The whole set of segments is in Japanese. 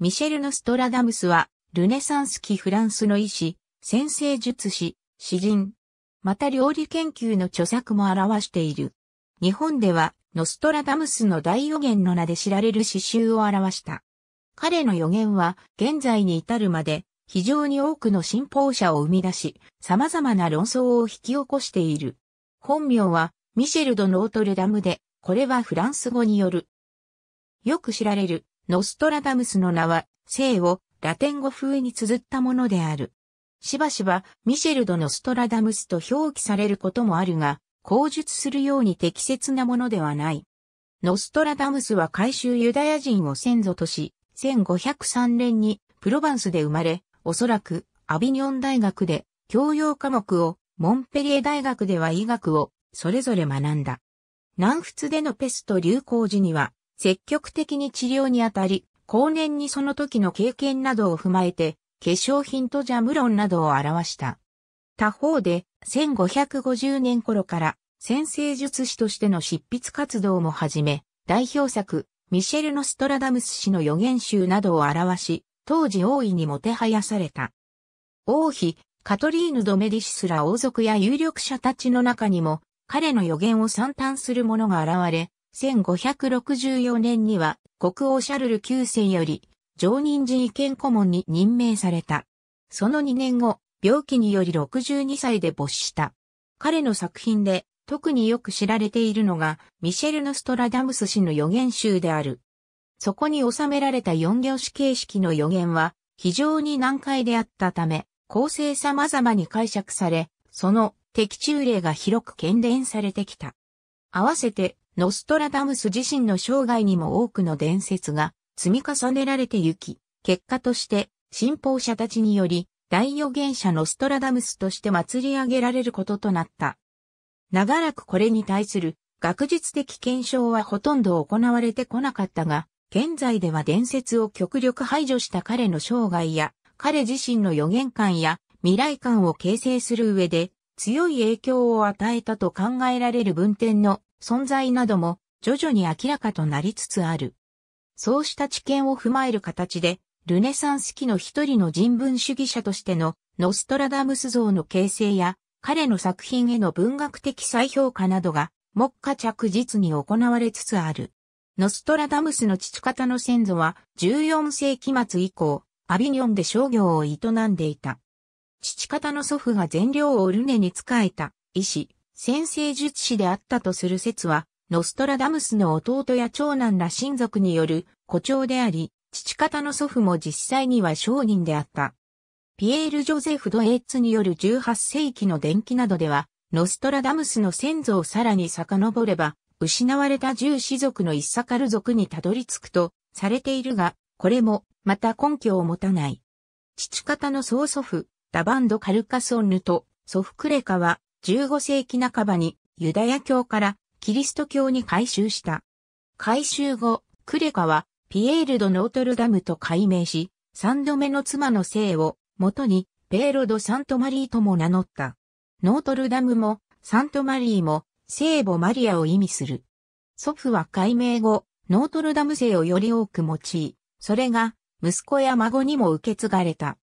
ミシェル・ノストラダムスは、ルネサンス期フランスの医師、先生術師、詩人。また料理研究の著作も表している。日本では、ノストラダムスの大予言の名で知られる詩集を表した。彼の予言は、現在に至るまで、非常に多くの信奉者を生み出し、様々な論争を引き起こしている。本名は、ミシェル・ド・ノートルダムで、これはフランス語による。よく知られる、ノストラダムスの名は、生をラテン語風に綴ったものである。しばしば、ミシェルド・ノストラダムスと表記されることもあるが、口述するように適切なものではない。ノストラダムスは改収ユダヤ人を先祖とし、1503年にプロヴァンスで生まれ、おそらくアビニョン大学で教養科目を、モンペリエ大学では医学をそれぞれ学んだ。南仏でのペスト流行時には積極的に治療にあたり、後年にその時の経験などを踏まえて、化粧品とジャムロンなどを表した。他方で、1550年頃から、先生術師としての執筆活動も始め、代表作、ミシェル・ノストラダムス氏の予言集などを表し、当時大いにもてはやされた。王妃、カトリーヌ・ド・メディシスら王族や有力者たちの中にも、彼の予言を賛嘆する者が現れ、1564年には国王シャルル9世より常任人意見顧問に任命された。その2年後、病気により62歳で没した。彼の作品で特によく知られているのがミシェル・ノストラダムス氏の予言集である。そこに収められた4行詞形式の予言は非常に難解であったため、構成様々に解釈され、その的中例が広く懸伝されてきた。合わせてノストラダムス自身の生涯にも多くの伝説が積み重ねられてゆき、結果として信奉者たちにより大予言者ノストラダムスとして祭り上げられることとなった。長らくこれに対する学術的検証はほとんど行われてこなかったが、現在では伝説を極力排除した彼の生涯や、彼自身の予言感や未来感を形成する上で、強い影響を与えたと考えられる文典の存在なども徐々に明らかとなりつつある。そうした知見を踏まえる形で、ルネサンス期の一人の人文主義者としてのノストラダムス像の形成や、彼の作品への文学的再評価などが、目下着実に行われつつある。ノストラダムスの父方の先祖は14世紀末以降、アビニョンで商業を営んでいた。父方の祖父が善良をルネに仕えた、医師、先生術師であったとする説は、ノストラダムスの弟や長男ら親族による誇張であり、父方の祖父も実際には商人であった。ピエール・ジョゼフ・ド・エッツによる18世紀の伝記などでは、ノストラダムスの先祖をさらに遡れば、失われた十士族のイッサカル族にたどり着くと、されているが、これも、また根拠を持たない。父方の曽祖父、ダバンド・カルカソンヌと、祖父クレカは、15世紀半ばにユダヤ教からキリスト教に改宗した。改宗後、クレカはピエール・ド・ノートルダムと改名し、三度目の妻の姓を元にペーロ・ド・サントマリーとも名乗った。ノートルダムもサントマリーも聖母マリアを意味する。祖父は改名後、ノートルダム姓をより多く用い、それが息子や孫にも受け継がれた。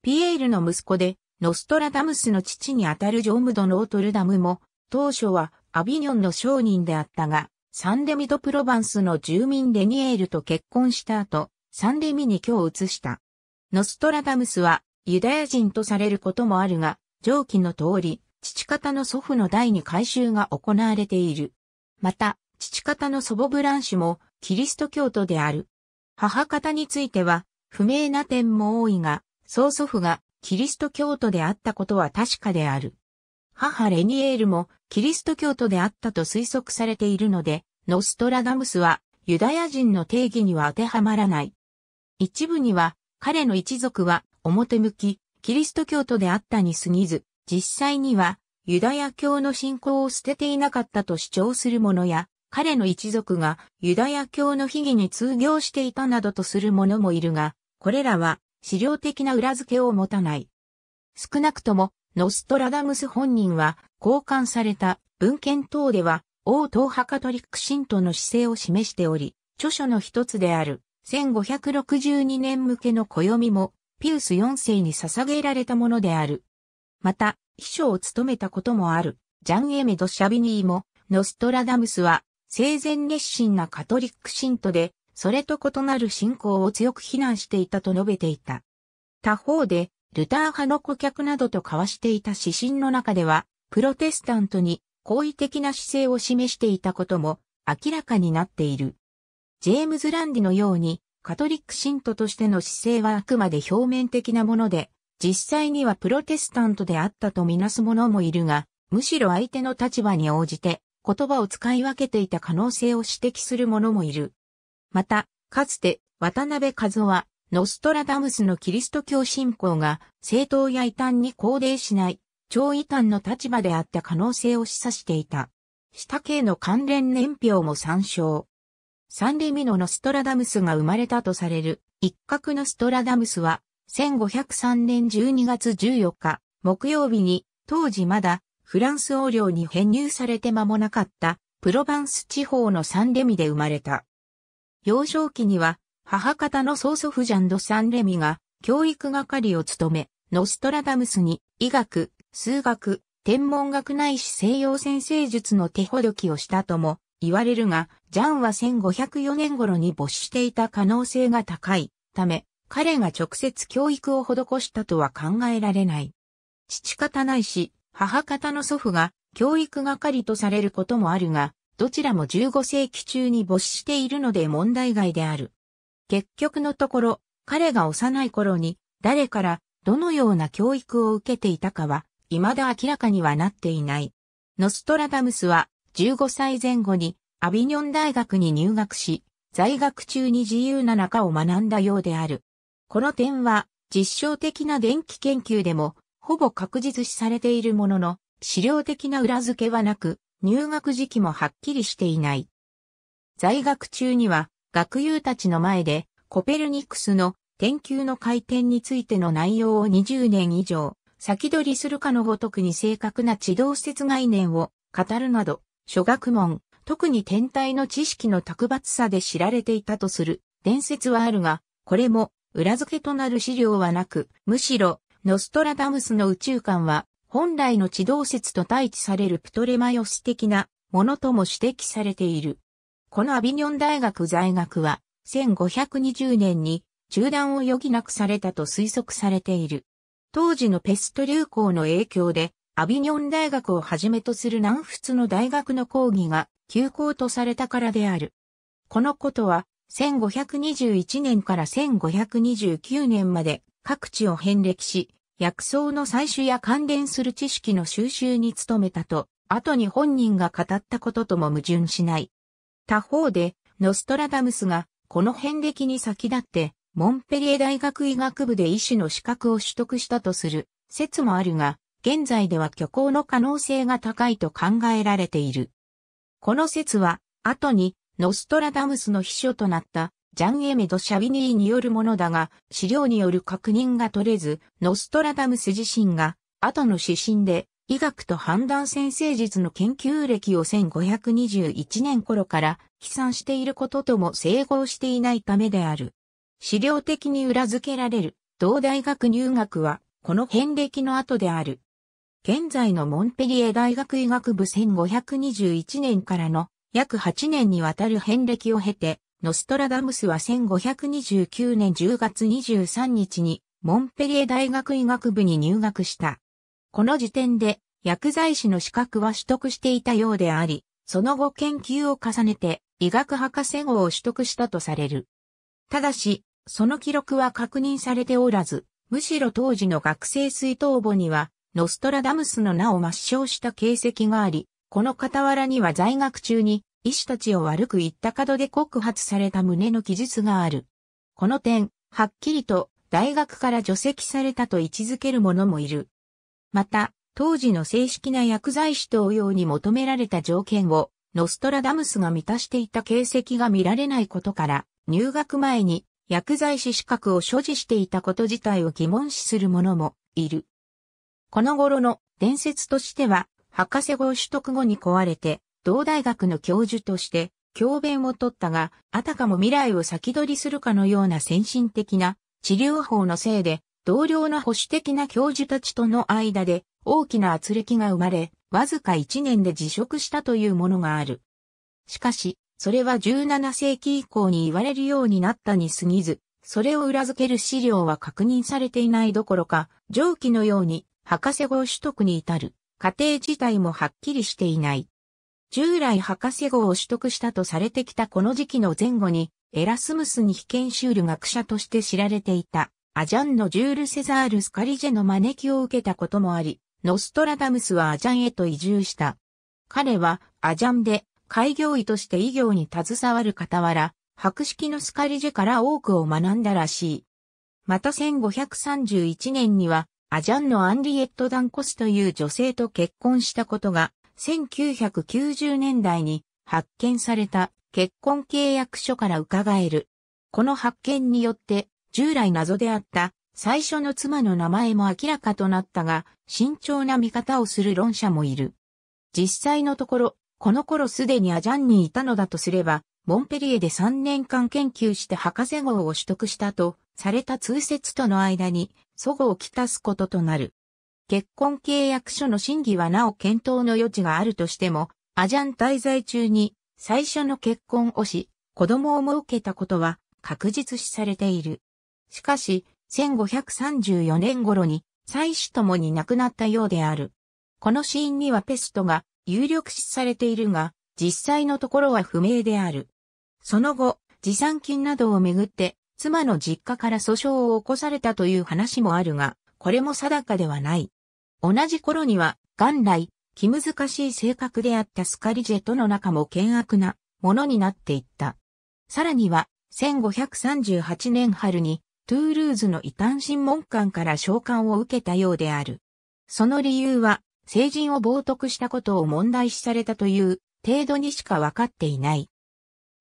ピエールの息子でノストラダムスの父にあたるジョームド・ノートルダムも、当初はアビニョンの商人であったが、サンデミド・プロバンスの住民レニエールと結婚した後、サンデミに今日移した。ノストラダムスはユダヤ人とされることもあるが、上記の通り、父方の祖父の代に改修が行われている。また、父方の祖母ブランシュもキリスト教徒である。母方については不明な点も多いが、曽祖父がキリスト教徒であったことは確かである。母レニエールもキリスト教徒であったと推測されているので、ノストラダムスはユダヤ人の定義には当てはまらない。一部には彼の一族は表向きキリスト教徒であったに過ぎず、実際にはユダヤ教の信仰を捨てていなかったと主張する者や、彼の一族がユダヤ教の秘義に通行していたなどとする者もいるが、これらは資料的な裏付けを持たない。少なくとも、ノストラダムス本人は、交換された文献等では、王党派カトリック信徒の姿勢を示しており、著書の一つである、1562年向けの暦も、ピウス4世に捧げられたものである。また、秘書を務めたこともある、ジャン・エメド・シャビニーも、ノストラダムスは、生前熱心なカトリック信徒で、それと異なる信仰を強く非難していたと述べていた。他方で、ルター派の顧客などと交わしていた指針の中では、プロテスタントに好意的な姿勢を示していたことも明らかになっている。ジェームズ・ランディのように、カトリック信徒としての姿勢はあくまで表面的なもので、実際にはプロテスタントであったとみなす者もいるが、むしろ相手の立場に応じて言葉を使い分けていた可能性を指摘する者もいる。また、かつて渡辺和夫は、ノストラダムスのキリスト教信仰が政党や異端に肯定しない、超異端の立場であった可能性を示唆していた。下系の関連年表も参照。サンレミのノストラダムスが生まれたとされる一角のストラダムスは、1503年12月14日、木曜日に、当時まだフランス王領に編入されて間もなかった、プロバンス地方のサンレミで生まれた。幼少期には、母方の曽祖父ジャンド・サンレミが、教育係を務め、ノストラダムスに、医学、数学、天文学ないし西洋先生術の手ほどきをしたとも、言われるが、ジャンは1504年頃に没していた可能性が高いため、彼が直接教育を施したとは考えられない。父方ないし、母方の祖父が教育係とされることもあるが、どちらも15世紀中に没しているので問題外である。結局のところ、彼が幼い頃に誰からどのような教育を受けていたかは、未だ明らかにはなっていない。ノストラダムスは15歳前後にアビニョン大学に入学し、在学中に自由な中を学んだようである。この点は実証的な電気研究でもほぼ確実視されているものの、資料的な裏付けはなく、入学時期もはっきりしていない。在学中には、学友たちの前で、コペルニクスの天球の回転についての内容を20年以上、先取りするかのごとくに正確な地動説概念を語るなど、諸学問、特に天体の知識の卓抜さで知られていたとする伝説はあるが、これも裏付けとなる資料はなく、むしろノストラダムスの宇宙観は本来の地動説と対地されるプトレマヨス的なものとも指摘されている。このアビニョン大学在学は、1520年に中断を余儀なくされたと推測されている。当時のペスト流行の影響で、アビニョン大学をはじめとする南仏の大学の講義が休校とされたからである。このことは、1521年から1529年まで各地を遍歴し、薬草の採取や関連する知識の収集に努めたと、後に本人が語ったこととも矛盾しない。他方で、ノストラダムスが、この遍歴に先立って、モンペリエ大学医学部で医師の資格を取得したとする説もあるが、現在では虚構の可能性が高いと考えられている。この説は、後にノストラダムスの秘書となったジャン・エメド・シャビニーによるものだが、資料による確認が取れず、ノストラダムス自身が、後の指針で、医学と判断先生術の研究歴を1521年頃から、飛散していることとも整合していないためである。資料的に裏付けられる、同大学入学は、この遍歴の後である。現在のモンペリエ大学医学部1521年からの約8年にわたる遍歴を経て、ノストラダムスは1529年10月23日にモンペリエ大学医学部に入学した。この時点で薬剤師の資格は取得していたようであり、その後研究を重ねて医学博士号を取得したとされる。ただし、その記録は確認されておらず、むしろ当時の学生水筒簿には、ノストラダムスの名を抹消した形跡があり、この傍らには在学中に医師たちを悪く言った角で告発された胸の記述がある。この点、はっきりと大学から除籍されたと位置づける者もいる。また、当時の正式な薬剤師同様に求められた条件を、ノストラダムスが満たしていた形跡が見られないことから、入学前に薬剤師資格を所持していたこと自体を疑問視する者もいる。この頃の伝説としては、博士号取得後に壊れて、同大学の教授として教鞭を取ったが、あたかも未来を先取りするかのような先進的な治療法のせいで、同僚の保守的な教授たちとの間で大きな圧力が生まれ、わずか1年で辞職したというものがある。しかし、それは17世紀以降に言われるようになったに過ぎず、それを裏付ける資料は確認されていないどころか、上記のように博士号取得に至る過程自体もはっきりしていない。従来博士号を取得したとされてきたこの時期の前後に、エラスムスに被験修理学者として知られていた、アジャンのジュール・セザール・スカリジェの招きを受けたこともあり、ノストラダムスはアジャンへと移住した。彼はアジャンで開業医として医業に携わる傍ら、博識のスカリジェから多くを学んだらしい。また1531年には、アジャンのアンリエット・ダンコスという女性と結婚したことが1990年代に発見された結婚契約書から伺える。この発見によって従来謎であった最初の妻の名前も明らかとなったが慎重な見方をする論者もいる。実際のところ、この頃すでにアジャンにいたのだとすれば、モンペリエで3年間研究して博士号を取得したとされた通説との間に、祖語をきたすこととなる。結婚契約書の審議はなお検討の余地があるとしても、アジャン滞在中に最初の結婚をし、子供を設けたことは確実視されている。しかし、1534年頃に、妻子ともに亡くなったようである。このシーンにはペストが有力視されているが、実際のところは不明である。その後、持参金などをめぐって、妻の実家から訴訟を起こされたという話もあるが、これも定かではない。同じ頃には、元来、気難しい性格であったスカリジェとの仲も険悪なものになっていった。さらには、1538年春に、トゥールーズの異端審問官から召喚を受けたようである。その理由は、成人を冒涜したことを問題視されたという程度にしか分かっていない。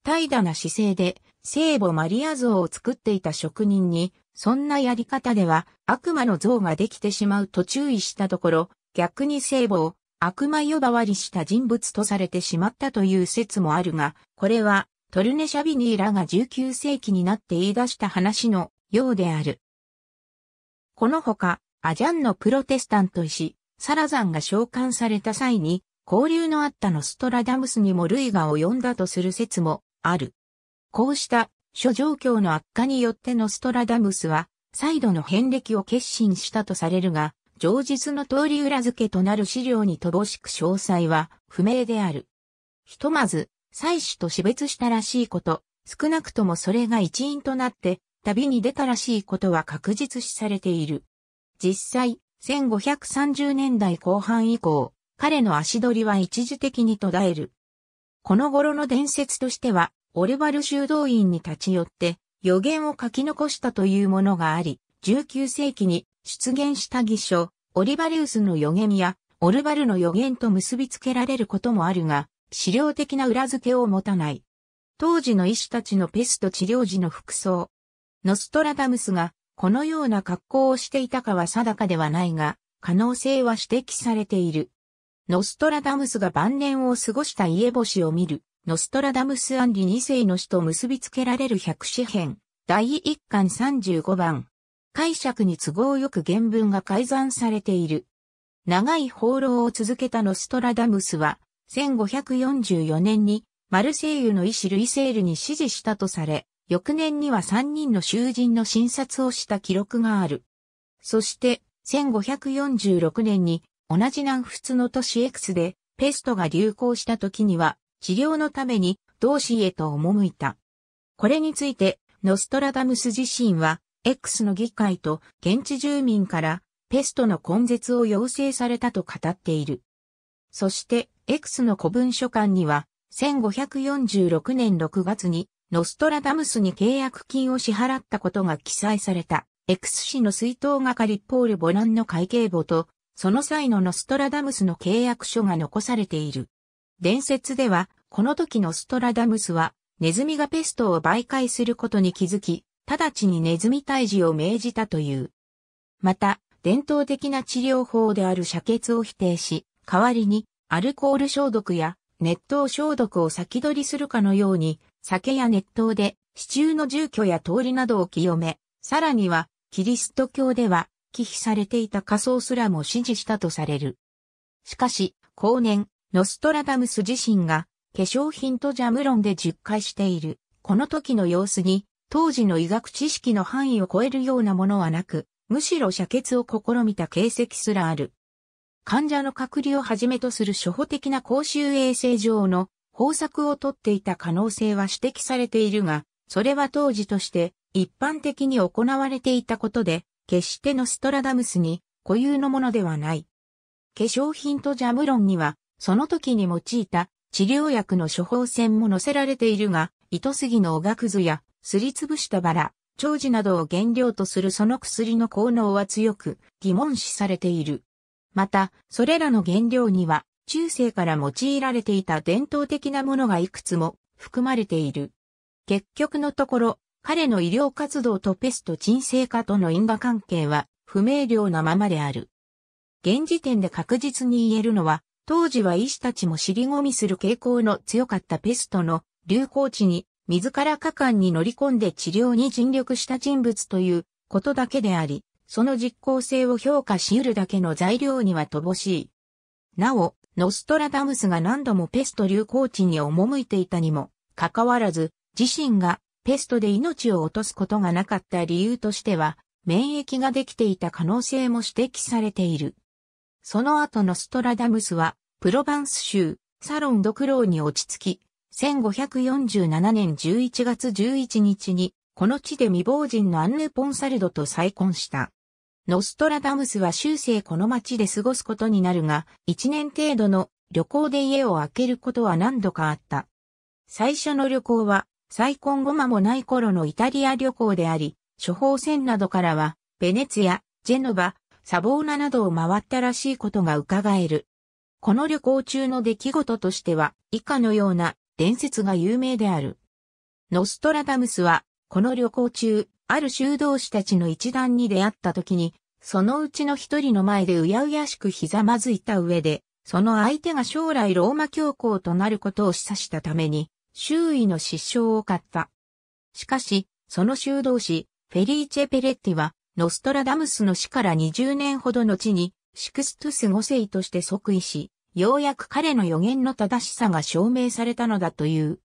怠惰な姿勢で、聖母マリア像を作っていた職人にそんなやり方では悪魔の像ができてしまうと注意したところ、逆に聖母を悪魔呼ばわりした人物とされてしまったという説もあるが、これはトルネ・シャビニーらが19世紀になって言い出した話のようである。このほか、アジャンのプロテスタント医師、サラザンが召喚された際に、交流のあったノストラダムスにも類が及んだとする説もある。こうした諸状況の悪化によってノストラダムスは、再度の遍歴を決心したとされるが、上述の通り裏付けとなる資料に乏しく詳細は不明である。ひとまず、祭祀と死別したらしいこと、少なくともそれが一因となって、旅に出たらしいことは確実視されている。実際、1530年代後半以降、彼の足取りは一時的に途絶える。この頃の伝説としては、オルバル修道院に立ち寄って予言を書き残したというものがあり、19世紀に出現した偽書、オリバリウスの予言や、オルバルの予言と結びつけられることもあるが、資料的な裏付けを持たない。当時の医師たちのペスト治療時の服装。ノストラダムスがこのような格好をしていたかは定かではないが、可能性は指摘されている。ノストラダムスが晩年を過ごした家星を見るノストラダムス・アンリ2世の死と結びつけられる百紙編、第1巻35番。解釈に都合よく原文が改ざんされている。長い放浪を続けたノストラダムスは、1544年にマルセイユの医師ルイセールに指示したとされ、翌年には3人の囚人の診察をした記録がある。そして、1546年に同じ南仏の都市 X でペストが流行した時には、治療のために同志へと赴いた。これについて、ノストラダムス自身は、X の議会と現地住民からペストの根絶を要請されたと語っている。そして、X の古文書館には、1546年6月に、ノストラダムスに契約金を支払ったことが記載された、X 氏の水筒係ポール・ボランの会計簿と、その際のノストラダムスの契約書が残されている。伝説では、この時のストラダムスは、ネズミがペストを媒介することに気づき、直ちにネズミ退治を命じたという。また、伝統的な治療法である遮血を否定し、代わりに、アルコール消毒や熱湯消毒を先取りするかのように、酒や熱湯で、市中の住居や通りなどを清め、さらには、キリスト教では、忌避されていた仮装すらも支持したとされる。しかし、後年、ノストラダムス自身が化粧品とジャム論で実会している。この時の様子に当時の医学知識の範囲を超えるようなものはなく、むしろ射血を試みた形跡すらある。患者の隔離をはじめとする初歩的な公衆衛生上の方策をとっていた可能性は指摘されているが、それは当時として一般的に行われていたことで、決してノストラダムスに固有のものではない。化粧品とジャム論にはその時に用いた治療薬の処方箋も載せられているが、糸杉のおがくずや、すりつぶしたバラ、長寿などを原料とするその薬の効能は強く疑問視されている。また、それらの原料には、中世から用いられていた伝統的なものがいくつも含まれている。結局のところ、彼の医療活動とペスト鎮静化との因果関係は不明瞭なままである。現時点で確実に言えるのは、当時は医師たちも尻込みする傾向の強かったペストの流行地に自ら果敢に乗り込んで治療に尽力した人物ということだけであり、その実効性を評価し得るだけの材料には乏しい。なお、ノストラダムスが何度もペスト流行地に赴いていたにも、かかわらず、自身がペストで命を落とすことがなかった理由としては、免疫ができていた可能性も指摘されている。その後のストラダムスは、プロヴァンス州、サロンドクローに落ち着き、1547年11月11日に、この地で未亡人のアンヌ・ポンサルドと再婚した。ノストラダムスは終生この町で過ごすことになるが、1年程度の旅行で家を空けることは何度かあった。最初の旅行は、再婚後間もない頃のイタリア旅行であり、処方箋などからは、ベネツィア、ジェノバ、サボーナなどを回ったらしいことが伺える。この旅行中の出来事としては、以下のような伝説が有名である。ノストラダムスは、この旅行中、ある修道士たちの一団に出会った時に、そのうちの一人の前でうやうやしくひざまずいた上で、その相手が将来ローマ教皇となることを示唆したために、周囲の失笑を買った。しかし、その修道士、フェリーチェ・ペレッティは、ノストラダムスの死から20年ほど後に、シクストゥス5世として即位し、ようやく彼の予言の正しさが証明されたのだという。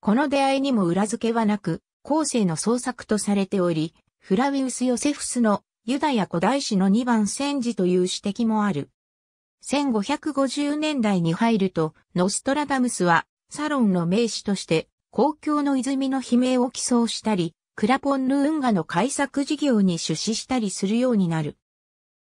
この出会いにも裏付けはなく、後世の創作とされており、フラウィウス・ヨセフスのユダヤ古代史の2番戦時という指摘もある。1550年代に入ると、ノストラダムスはサロンの名士として公共の泉の悲鳴を起草したり、クラポンヌ運河の開削事業に出資したりするようになる。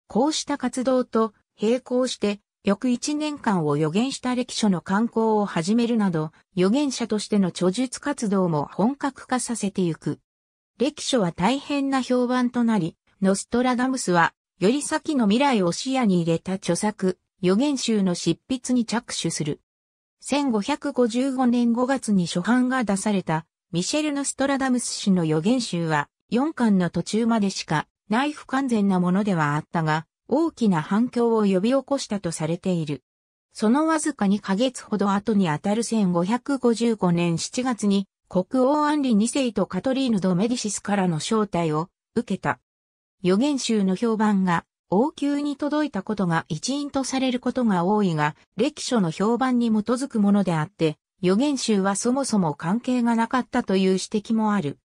こうした活動と並行して、翌1年間を予言した歴書の刊行を始めるなど、予言者としての著述活動も本格化させてゆく。歴書は大変な評判となり、ノストラダムスは、より先の未来を視野に入れた著作、予言集の執筆に着手する。1555年5月に初版が出されたミシェル・ノストラダムス氏の予言集は4巻の途中までしか内い不完全なものではあったが、大きな反響を呼び起こしたとされている。そのわずか2ヶ月ほど後にあたる1555年7月に国王アンリ2世とカトリーヌ・ド・メディシスからの招待を受けた。予言集の評判が王宮に届いたことが一因とされることが多いが、歴書の評判に基づくものであって、予言集はそもそも関係がなかったという指摘もある。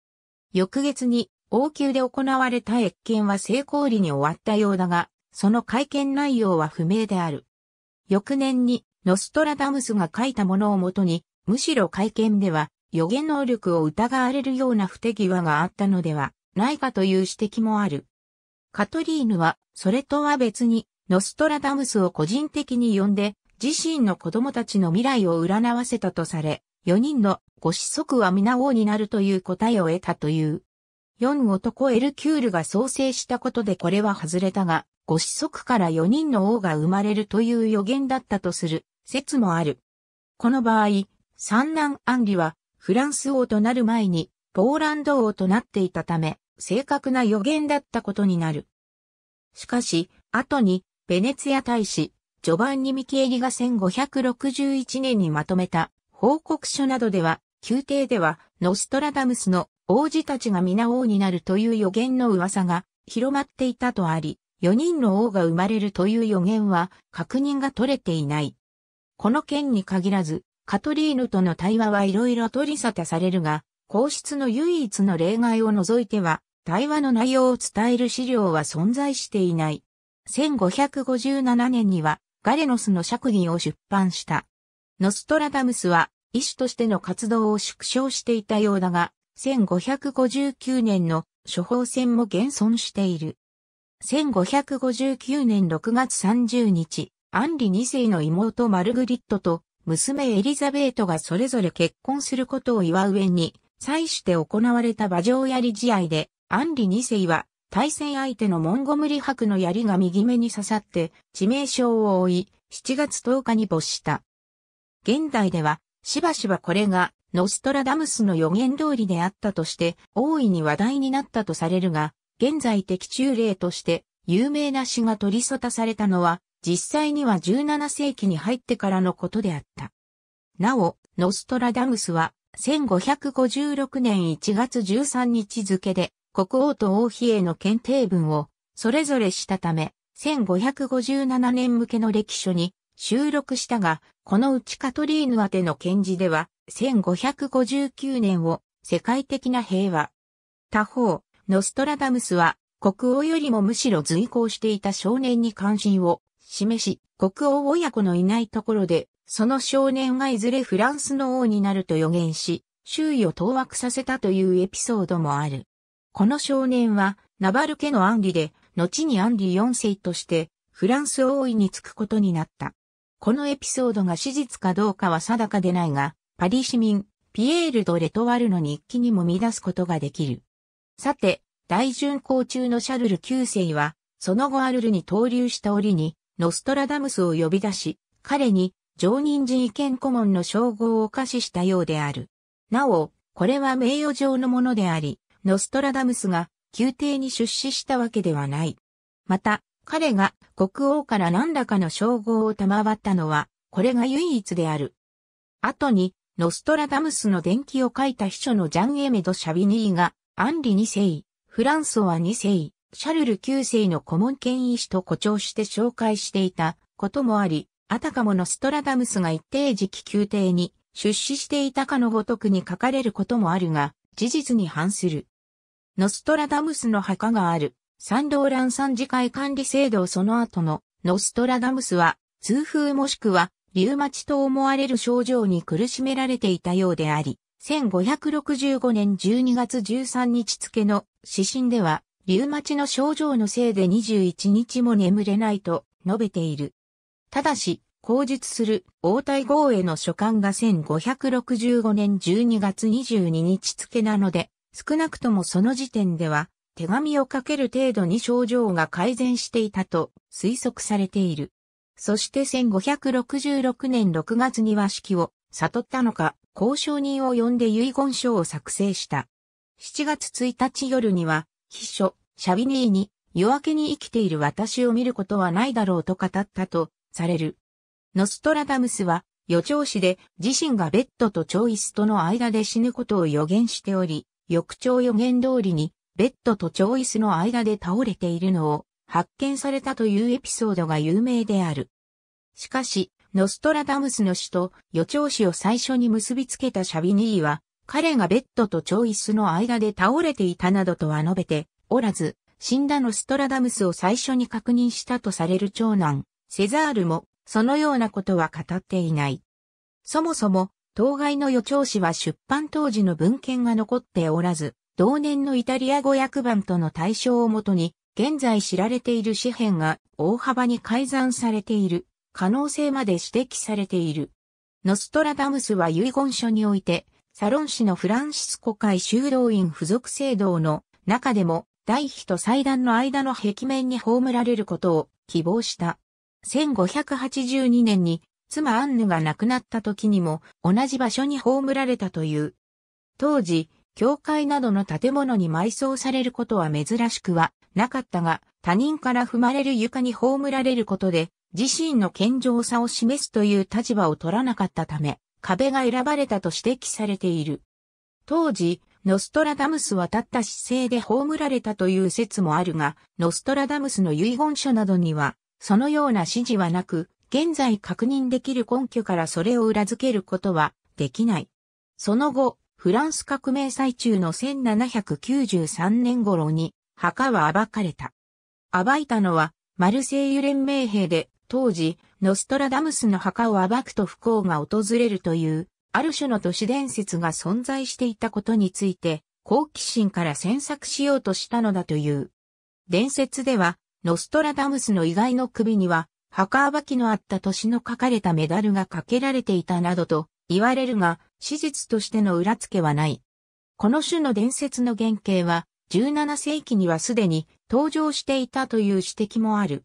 翌月に王宮で行われた越見は成功裏に終わったようだが、その会見内容は不明である。翌年にノストラダムスが書いたものをもとに、むしろ会見では予言能力を疑われるような不手際があったのではないかという指摘もある。カトリーヌはそれとは別にノストラダムスを個人的に呼んで自身の子供たちの未来を占わせたとされ、4人のご子息は皆王になるという答えを得たという。4男エルキュールが創生したことでこれは外れたが、ご子息から4人の王が生まれるという予言だったとする説もある。この場合、三男アンリはフランス王となる前にポーランド王となっていたため、正確な予言だったことになる。しかし、後にベネツィア大使、序盤にンニ・ミキエリが1561年にまとめた報告書などでは、宮廷ではノストラダムスの王子たちが皆王になるという予言の噂が広まっていたとあり、4人の王が生まれるという予言は確認が取れていない。この件に限らず、カトリーヌとの対話はいろいろ取り沙汰されるが、皇室の唯一の例外を除いては、対話の内容を伝える資料は存在していない。1557年には、ガレノスの釈義を出版した。ノストラダムスは、医師としての活動を縮小していたようだが、1559年の処方箋も現存している。1559年6月30日、アンリ2世の妹マルグリットと娘エリザベートがそれぞれ結婚することを祝う上に、際して行われた馬上槍試合で、アンリ2世は対戦相手のモンゴムリ博の槍が右目に刺さって、致命傷を負い、7月10日に没した。現代では、しばしばこれが、ノストラダムスの予言通りであったとして、大いに話題になったとされるが、現在的中例として、有名な詩が取り沙汰されたのは、実際には17世紀に入ってからのことであった。なお、ノストラダムスは、1556年1月13日付で、国王と王妃への検定文をそれぞれしたため、1557年向けの歴書に収録したが、このうちカトリーヌ宛ての検事では、1559年を世界的な平和。他方、ノストラダムスは国王よりもむしろ随行していた少年に関心を示し、国王親子のいないところで、その少年がいずれフランスの王になると予言し、周囲を当惑させたというエピソードもある。この少年は、ナバル家のアンリで、後にアンリ4世として、フランス王位につくことになった。このエピソードが史実かどうかは定かでないが、パリ市民、ピエール・ド・レトワルの日記にも見出すことができる。さて、大巡行中のシャルル9世は、その後アルルに投留した折に、ノストラダムスを呼び出し、彼に、常任人意見顧問の称号を可視したようである。なお、これは名誉上のものであり、ノストラダムスが宮廷に出資したわけではない。また、彼が国王から何らかの称号を賜ったのは、これが唯一である。後に、ノストラダムスの伝記を書いた秘書のジャン・エメド・シャビニーが、アンリ2世、フランソワ2世、シャルル9世の顧問権威士と誇張して紹介していたこともあり、あたかもノストラダムスが一定時期宮廷に出資していたかのごとくに書かれることもあるが、事実に反する。ノストラダムスの墓がある、サンドーラン三次会管理制度その後の、ノストラダムスは、痛風もしくは、リウマチと思われる症状に苦しめられていたようであり、1565年12月13日付の指針では、リウマチの症状のせいで21日も眠れないと述べている。ただし、口述する大体号への書簡が1565年12月22日付なので、少なくともその時点では、手紙をかける程度に症状が改善していたと推測されている。そして1566年6月には式を悟ったのか、交渉人を呼んで遺言書を作成した。7月1日夜には、秘書、シャビニーに、夜明けに生きている私を見ることはないだろうと語ったと、される。ノストラダムスは、予兆師で自身がベッドとチョイスとの間で死ぬことを予言しており、翌朝予言通りに、ベッドとョ椅子の間で倒れているのを発見されたというエピソードが有名である。しかし、ノストラダムスの死と予兆死を最初に結びつけたシャビニーは、彼がベッドとョ椅子の間で倒れていたなどとは述べておらず、死んだノストラダムスを最初に確認したとされる長男、セザールも、そのようなことは語っていない。そもそも、当該の予兆紙は出版当時の文献が残っておらず、同年のイタリア語訳版との対象をもとに、現在知られている紙幣が大幅に改ざんされている可能性まで指摘されている。ノストラダムスは遺言書において、サロン市のフランシスコ会修道院付属制度の中でも、大碑と祭壇の間の壁面に葬られることを希望した。1582年に妻アンヌが亡くなった時にも同じ場所に葬られたという。当時、教会などの建物に埋葬されることは珍しくはなかったが、他人から踏まれる床に葬られることで、自身の健常さを示すという立場を取らなかったため、壁が選ばれたと指摘されている。当時、ノストラダムスは立った姿勢で葬られたという説もあるが、ノストラダムスの遺言書などには、そのような指示はなく、現在確認できる根拠からそれを裏付けることはできない。その後、フランス革命最中の1793年頃に墓は暴かれた。暴いたのはマルセイユ連盟兵で当時ノストラダムスの墓を暴くと不幸が訪れるというある種の都市伝説が存在していたことについて好奇心から詮索しようとしたのだという。伝説ではノストラダムスの意外の首には墓あばきのあった年の書かれたメダルがかけられていたなどと言われるが、史実としての裏付けはない。この種の伝説の原型は、17世紀にはすでに登場していたという指摘もある。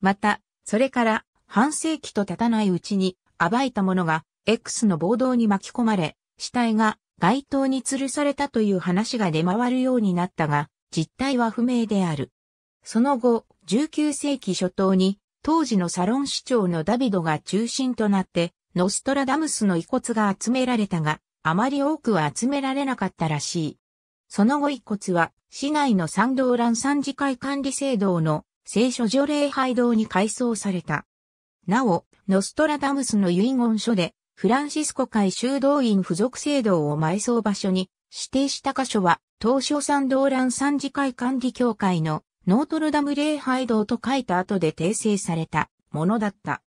また、それから半世紀と経たないうちに暴いた者が X の暴動に巻き込まれ、死体が街頭に吊るされたという話が出回るようになったが、実態は不明である。その後、19世紀初頭に当時のサロン市長のダビドが中心となって、ノストラダムスの遺骨が集められたが、あまり多くは集められなかったらしい。その後遺骨は、市内のー道ン三次会管理制度の聖書除礼廃道に改装された。なお、ノストラダムスの遺言書で、フランシスコ会修道院付属制度を埋葬場所に指定した箇所は、ンドー道ン三次会管理協会のノートルダム礼拝堂と書いた後で訂正されたものだった。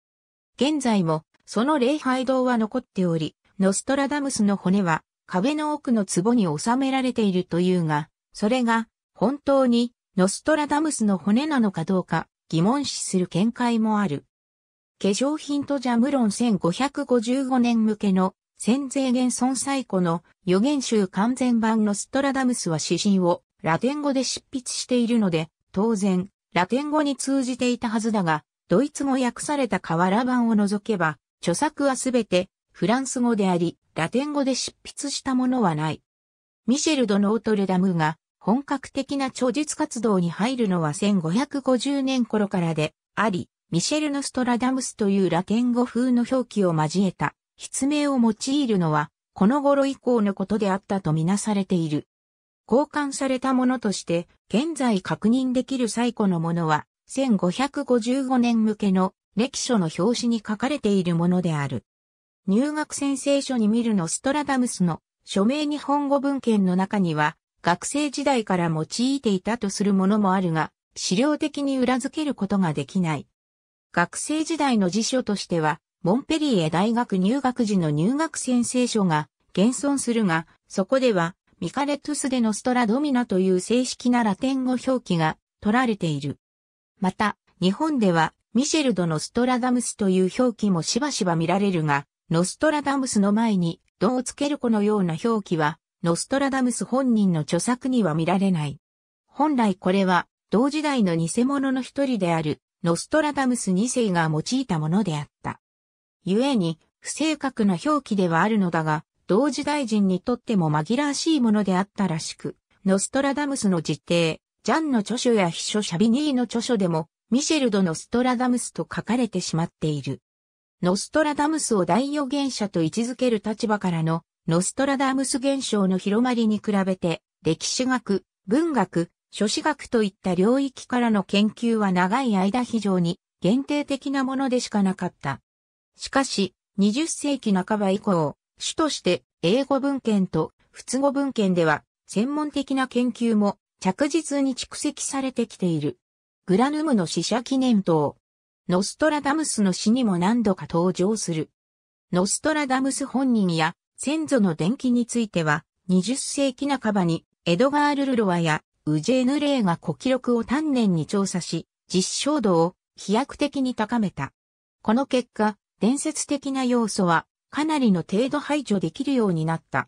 現在もその礼拝堂は残っており、ノストラダムスの骨は壁の奥の壺に収められているというが、それが本当にノストラダムスの骨なのかどうか疑問視する見解もある。化粧品とジャムロン1555年向けの先税現存最古の予言集完全版ノストラダムスは指針をラテン語で執筆しているので、当然、ラテン語に通じていたはずだが、ドイツ語訳された瓦版を除けば、著作はすべてフランス語であり、ラテン語で執筆したものはない。ミシェル・ド・ノートレ・ダムが本格的な著述活動に入るのは1550年頃からであり、ミシェル・ノストラダムスというラテン語風の表記を交えた筆名を用いるのは、この頃以降のことであったとみなされている。交換されたものとして、現在確認できる最古のものは、1555年向けの歴書の表紙に書かれているものである。入学宣誓書に見るのストラダムスの署名日本語文献の中には、学生時代から用いていたとするものもあるが、資料的に裏付けることができない。学生時代の辞書としては、モンペリエ大学入学時の入学宣誓書が現存するが、そこではミカレトゥスでノストラドミナという正式なラテン語表記が取られている。また、日本では、ミシェルドのストラダムスという表記もしばしば見られるが、ノストラダムスの前に、ドをつけるこのような表記は、ノストラダムス本人の著作には見られない。本来これは、同時代の偽物の一人である、ノストラダムス2世が用いたものであった。故に、不正確な表記ではあるのだが、同時代人にとっても紛らわしいものであったらしく、ノストラダムスの実定、ジャンの著書や秘書シャビニーの著書でも、ミシェルド・ノストラダムスと書かれてしまっている。ノストラダムスを大予言者と位置づける立場からの、ノストラダムス現象の広まりに比べて、歴史学、文学、諸史学といった領域からの研究は長い間非常に限定的なものでしかなかった。しかし、20世紀半ば以降、主として英語文献と仏語文献では専門的な研究も着実に蓄積されてきている。グラヌムの死者記念塔。ノストラダムスの死にも何度か登場する。ノストラダムス本人や先祖の伝記については、20世紀半ばにエドガール・ルロワやウジェーヌ・レイが古記録を丹念に調査し、実証度を飛躍的に高めた。この結果、伝説的な要素はかなりの程度排除できるようになった。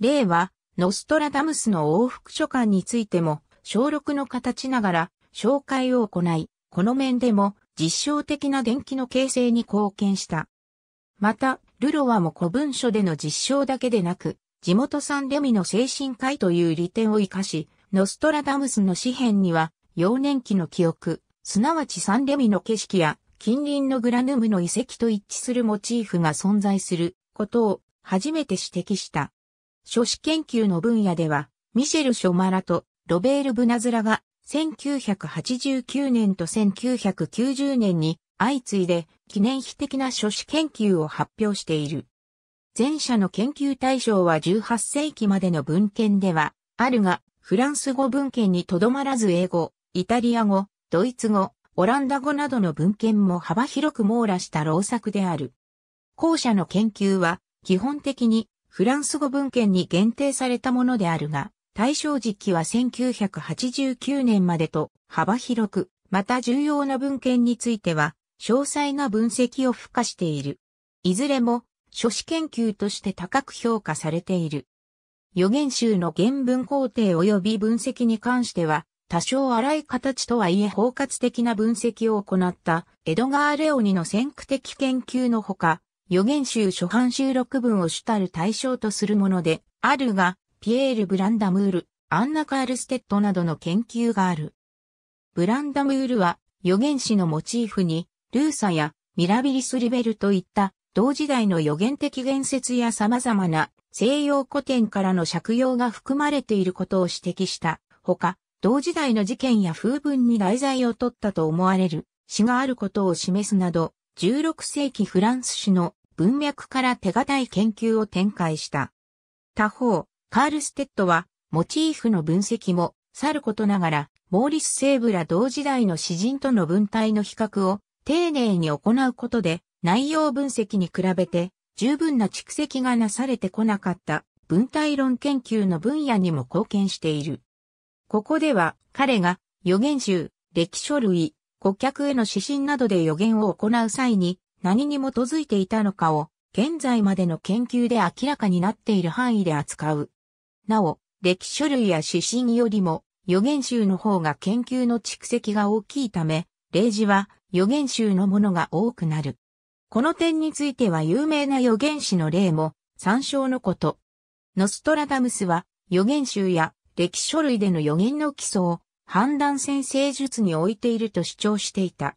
例は、ノストラダムスの往復書簡についても、小6の形ながら紹介を行い、この面でも実証的な電気の形成に貢献した。また、ルロワも古文書での実証だけでなく、地元産レミの精神科医という利点を活かし、ノストラダムスの詩篇には、幼年期の記憶、すなわちサンレミの景色や近隣のグラヌムの遺跡と一致するモチーフが存在することを初めて指摘した。書史研究の分野では、ミシェル・ショマラとロベール・ブナズラが1989年と1990年に相次いで記念碑的な書史研究を発表している。前者の研究対象は18世紀までの文献ではあるが、フランス語文献にとどまらず英語、イタリア語、ドイツ語、オランダ語などの文献も幅広く網羅した老作である。後者の研究は、基本的にフランス語文献に限定されたものであるが、大正時期は1989年までと幅広く、また重要な文献については、詳細な分析を付加している。いずれも、書士研究として高く評価されている。予言集の原文工程及び分析に関しては、多少荒い形とはいえ包括的な分析を行ったエドガー・レオニの先駆的研究のほか、予言集初版収録文を主たる対象とするもので、あるが、ピエール・ブランダムール、アンナ・カールステッドなどの研究がある。ブランダムールは、予言史のモチーフに、ルーサやミラビリス・リベルといった同時代の予言的言説や様々な西洋古典からの借用が含まれていることを指摘した。ほか、同時代の事件や風文に題材を取ったと思われる詩があることを示すなど、16世紀フランス史の文脈から手堅い研究を展開した。他方、カールステッドは、モチーフの分析も、さることながら、モーリス・セーブら同時代の詩人との文体の比較を丁寧に行うことで、内容分析に比べて十分な蓄積がなされてこなかった文体論研究の分野にも貢献している。ここでは彼が予言集、歴書類、顧客への指針などで予言を行う際に何に基づいていたのかを現在までの研究で明らかになっている範囲で扱う。なお、歴書類や指針よりも予言集の方が研究の蓄積が大きいため、例示は予言集のものが多くなる。この点については有名な予言師の例も参照のこと。ノストラダムスは予言集や歴史書類での予言の基礎を判断先生術に置いていると主張していた。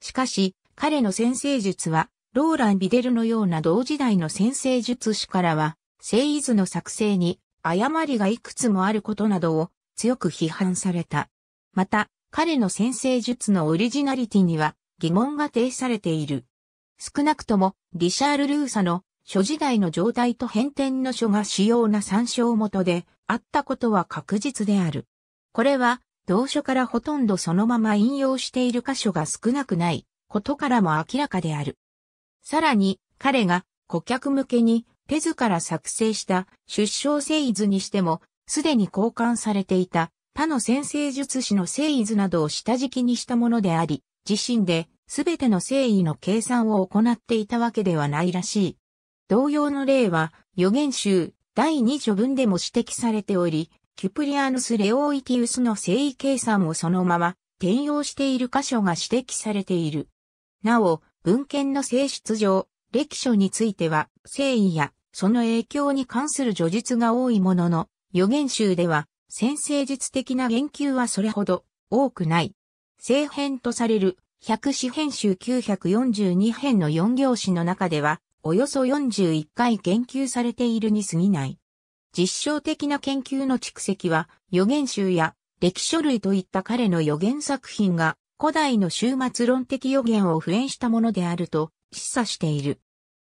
しかし、彼の先生術は、ローラン・ビデルのような同時代の先生術師からは、聖遺図の作成に誤りがいくつもあることなどを強く批判された。また、彼の先生術のオリジナリティには疑問が呈されている。少なくとも、リシャール・ルーサの諸時代の状態と変遷の書が主要な参照元で、あったことは確実である。これは、同書からほとんどそのまま引用している箇所が少なくないことからも明らかである。さらに、彼が顧客向けに手図から作成した出生聖図にしても、すでに交換されていた他の先生術師の聖図などを下敷きにしたものであり、自身で全ての聖意の計算を行っていたわけではないらしい。同様の例は、予言集、第2序文でも指摘されており、キュプリアヌス・レオーイティウスの正位計算をそのまま転用している箇所が指摘されている。なお、文献の性質上、歴書については、誠意やその影響に関する叙述が多いものの、予言集では、先生術的な言及はそれほど多くない。正編とされる、百四編集942編の4行詞の中では、およそ41回研究されているに過ぎない。実証的な研究の蓄積は、予言集や歴書類といった彼の予言作品が、古代の終末論的予言を普遍したものであると示唆している。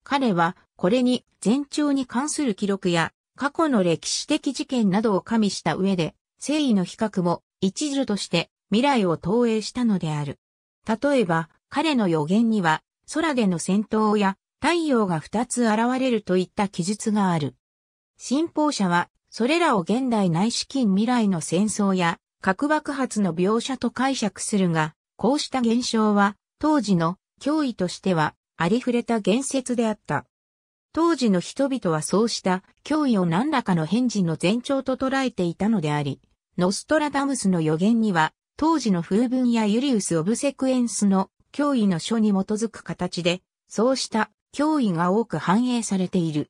彼は、これに前兆に関する記録や、過去の歴史的事件などを加味した上で、誠意の比較も一助として未来を投影したのである。例えば、彼の予言には、空での戦闘や太陽が二つ現れるといった記述がある。信奉者は、それらを現代内資金未来の戦争や核爆発の描写と解釈するが、こうした現象は当時の脅威としてはありふれた言説であった。当時の人々はそうした脅威を何らかの変人の前兆と捉えていたのであり、ノストラダムスの予言には当時の風文やユリウス・オブセクエンスの脅威の書に基づく形で、そうした脅威が多く反映されている。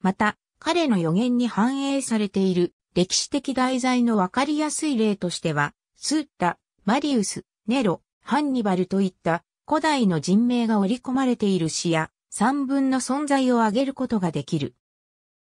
また、彼の予言に反映されている歴史的題材のわかりやすい例としては、スッタ、マリウス、ネロ、ハンニバルといった古代の人名が織り込まれている詩や三文の存在を挙げることができる。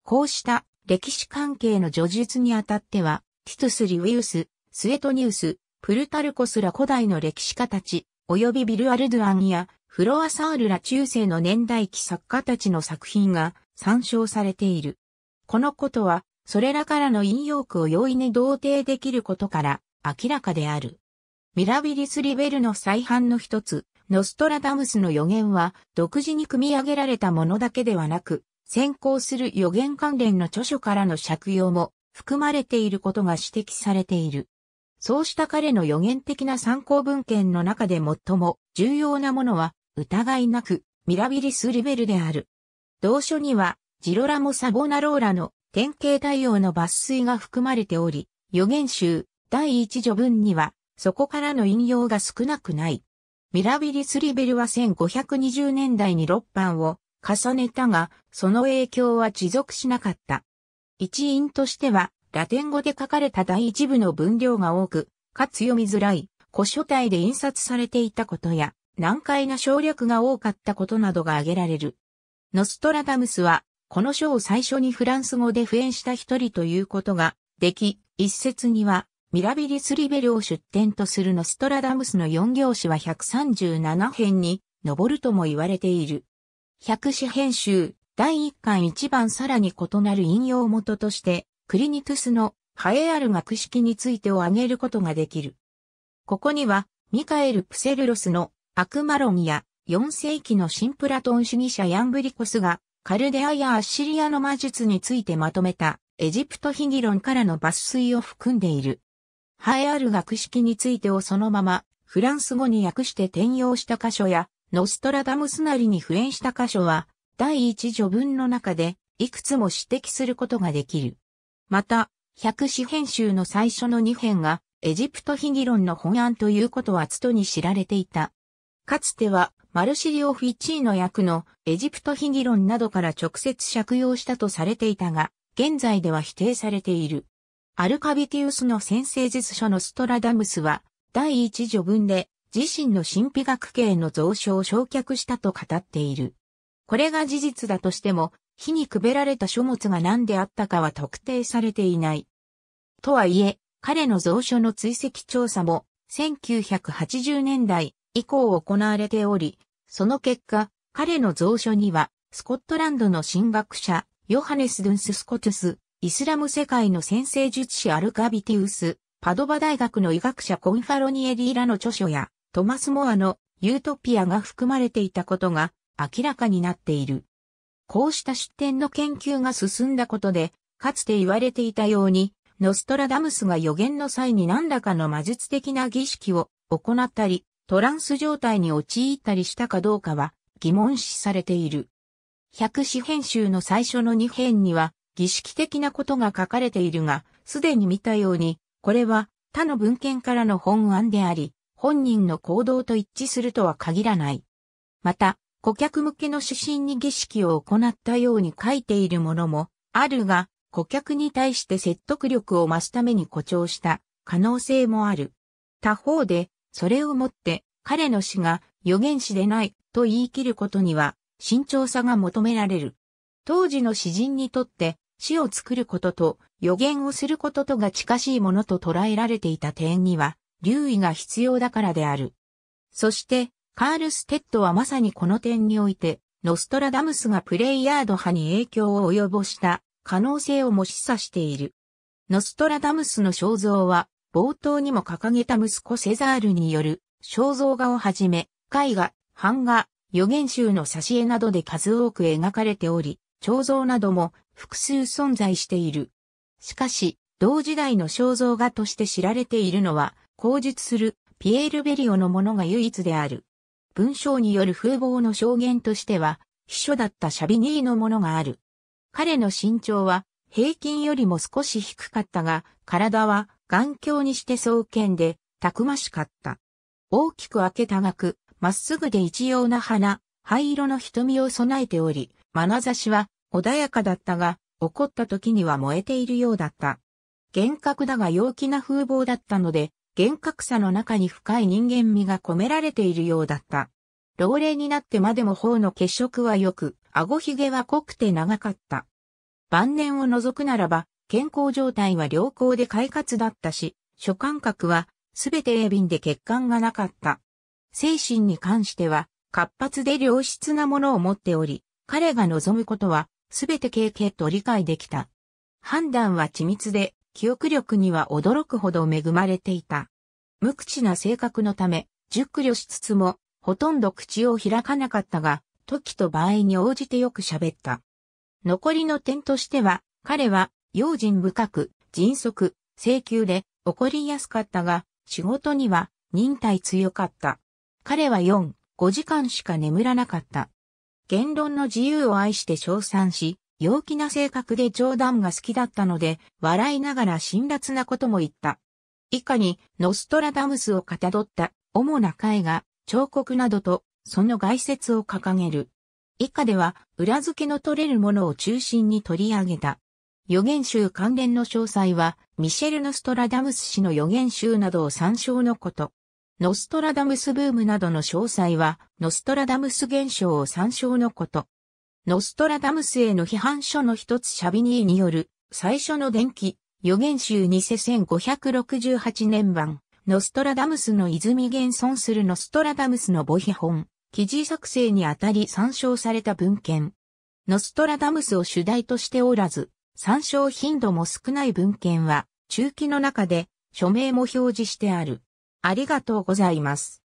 こうした歴史関係の叙述にあたっては、ティトス・リウィウス、スエトニウス、プルタルコスら古代の歴史家たち、及びビルアルドゥアンやフロアサールら中世の年代記作家たちの作品が参照されている。このことは、それらからの引用句を容易に同定できることから明らかである。ミラビリス・リベルの再版の一つ、ノストラダムスの予言は、独自に組み上げられたものだけではなく、先行する予言関連の著書からの借用も含まれていることが指摘されている。そうした彼の予言的な参考文献の中で最も重要なものは、疑いなく、ミラビリス・リベルである。同書には、ジロラモ・サボナローラの典型対応の抜粋が含まれており、予言集第一序文には、そこからの引用が少なくない。ミラビリス・リベルは1520年代に6版を重ねたが、その影響は持続しなかった。一因としては、ラテン語で書かれた第一部の分量が多く、かつ読みづらい、古書体で印刷されていたことや、難解な省略が多かったことなどが挙げられる。ノストラダムスは、この書を最初にフランス語で普遍した一人ということが、でき、一説には、ミラビリスリベルを出典とするノストラダムスの4行詞は137編に上るとも言われている。100詞編集、第1巻1番さらに異なる引用元として、クリニトゥスのハエある学式についてを挙げることができる。ここには、ミカエル・プセルロスの悪魔論や4世紀の新プラトン主義者ヤンブリコスがカルデアやアッシリアの魔術についてまとめたエジプト秘議論からの抜粋を含んでいる。ハエある学式についてをそのままフランス語に訳して転用した箇所やノストラダムスなりに普遍した箇所は第一序文の中でいくつも指摘することができる。また、百紙編集の最初の2編がエジプト秘議論の本案ということはつとに知られていた。かつては、マルシリオ・フィチーの役のエジプトヒギロンなどから直接借用したとされていたが、現在では否定されている。アルカビティウスの先生術書のストラダムスは、第一序文で、自身の神秘学系の蔵書を焼却したと語っている。これが事実だとしても、火にくべられた書物が何であったかは特定されていない。とはいえ、彼の蔵書の追跡調査も、1980年代、以降行われており、その結果、彼の蔵書には、スコットランドの神学者、ヨハネス・ドゥンス・スコトゥス、イスラム世界の先生術師アルカビティウス、パドバ大学の医学者コンファロニエリーラの著書や、トマス・モアのユートピアが含まれていたことが明らかになっている。こうした出典の研究が進んだことで、かつて言われていたように、ノストラダムスが予言の際に何らかの魔術的な儀式を行ったり、トランス状態に陥ったりしたかどうかは疑問視されている。百紙編集の最初の2編には儀式的なことが書かれているが、すでに見たように、これは他の文献からの本案であり、本人の行動と一致するとは限らない。また、顧客向けの指針に儀式を行ったように書いているものもあるが、顧客に対して説得力を増すために誇張した可能性もある。他方で、それをもって彼の死が預言死でないと言い切ることには慎重さが求められる。当時の詩人にとって死を作ることと予言をすることとが近しいものと捉えられていた点には留意が必要だからである。そしてカール・ステッドはまさにこの点においてノストラダムスがプレイヤード派に影響を及ぼした可能性をも示唆している。ノストラダムスの肖像は冒頭にも掲げた息子セザールによる肖像画をはじめ、絵画、版画、予言集の挿絵などで数多く描かれており、彫像なども複数存在している。しかし、同時代の肖像画として知られているのは、口述するピエール・ベリオのものが唯一である。文章による風貌の証言としては、秘書だったシャビニーのものがある。彼の身長は平均よりも少し低かったが、体は眼鏡にして双剣で、たくましかった。大きく開けた額、まっすぐで一様な花、灰色の瞳を備えており、眼差しは穏やかだったが、怒った時には燃えているようだった。厳格だが陽気な風貌だったので、厳格さの中に深い人間味が込められているようだった。老齢になってまでも頬の血色は良く、顎ひげは濃くて長かった。晩年を除くならば、健康状態は良好で快活だったし、諸感覚はすべて鋭敏で欠陥がなかった。精神に関しては活発で良質なものを持っており、彼が望むことはすべて経験と理解できた。判断は緻密で、記憶力には驚くほど恵まれていた。無口な性格のため、熟慮しつつも、ほとんど口を開かなかったが、時と場合に応じてよく喋った。残りの点としては、彼は用心深く、迅速、請求で怒りやすかったが、仕事には忍耐強かった。彼は4、5時間しか眠らなかった。言論の自由を愛して称賛し、陽気な性格で冗談が好きだったので、笑いながら辛辣なことも言った。以下に、ノストラダムスをかたどった主な絵画、彫刻などと、その概説を掲げる。以下では、裏付けの取れるものを中心に取り上げた。予言集関連の詳細は、ミシェル・ノストラダムス氏の予言集などを参照のこと。ノストラダムスブームなどの詳細は、ノストラダムス現象を参照のこと。ノストラダムスへの批判書の一つシャビニーによる、最初の伝記、予言集ニ世1568年版、ノストラダムスの泉現存するノストラダムスの母批本、記事作成にあたり参照された文献。ノストラダムスを主題としておらず、参照頻度も少ない文献は、中期の中で、署名も表示してある。ありがとうございます。